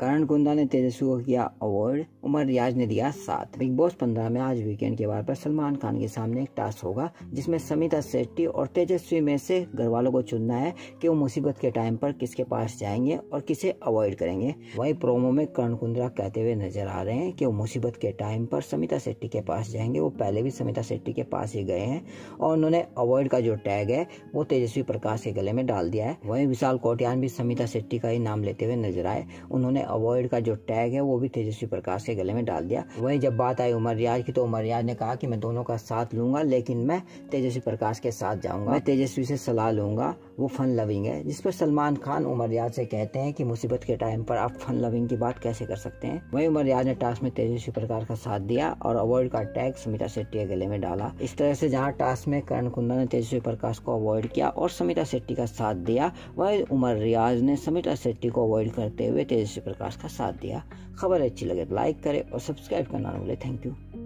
करण कुंदा ने तेजस्वी को किया अवार्ड उमर रियाज ने दिया साथ बिग बॉस पंद्रह में आज वीकेंड के बार पर सलमान खान के सामने एक टास्क होगा जिसमें समिता सेट्टी और तेजस्वी में से घर वालों को चुनना है कि वो मुसीबत के टाइम पर किसके पास जाएंगे और किसे अवॉइड करेंगे वही प्रोमो में करण कुंद्रा कहते हुए नजर आ रहे हैं कि वो मुसीबत के टाइम पर समिता सेट्टी के पास जाएंगे वो पहले भी समिता सेट्टी के पास ही गए हैं और उन्होंने अवॉइड का जो टैग है वो तेजस्वी प्रकाश के गले में डाल दिया है वही विशाल कोटियान भी समिता सेट्टी का ही नाम लेते हुए नजर आए उन्होंने अवॉइड का जो टैग है वो भी तेजस्वी प्रकाश के गले में डाल दिया वहीं जब बात आई उमर रियाज की तो उमर रियाज ने कहा कि मैं दोनों का साथ लूंगा लेकिन मैं तेजस्वी प्रकाश के साथ जाऊंगा मैं तेजस्वी से सलाह लूंगा वो फन लविंग है जिस पर सलमान खान उमर रियाज से कहते हैं कि मुसीबत के टाइम पर आप फन लविंग की बात कैसे कर सकते हैं वही उमर रियाज ने टास्क में तेजस्वी प्रकाश का साथ दिया और अवॉइड का टैग समिता शेट्टी के गले में डाला इस तरह से जहाँ टास्क में करण कुंदा ने तेजस्वी प्रकाश को अवॉइड किया और समिता शेट्टी का साथ दिया वही उमर रियाज ने समिता शेट्टी को अवॉइड करते हुए तेजस्वी प्रकाश पॉडकास्ट का साथ दिया खबर अच्छी लगे तो लाइक करें और सब्सक्राइब करना ना भूलें थैंक यू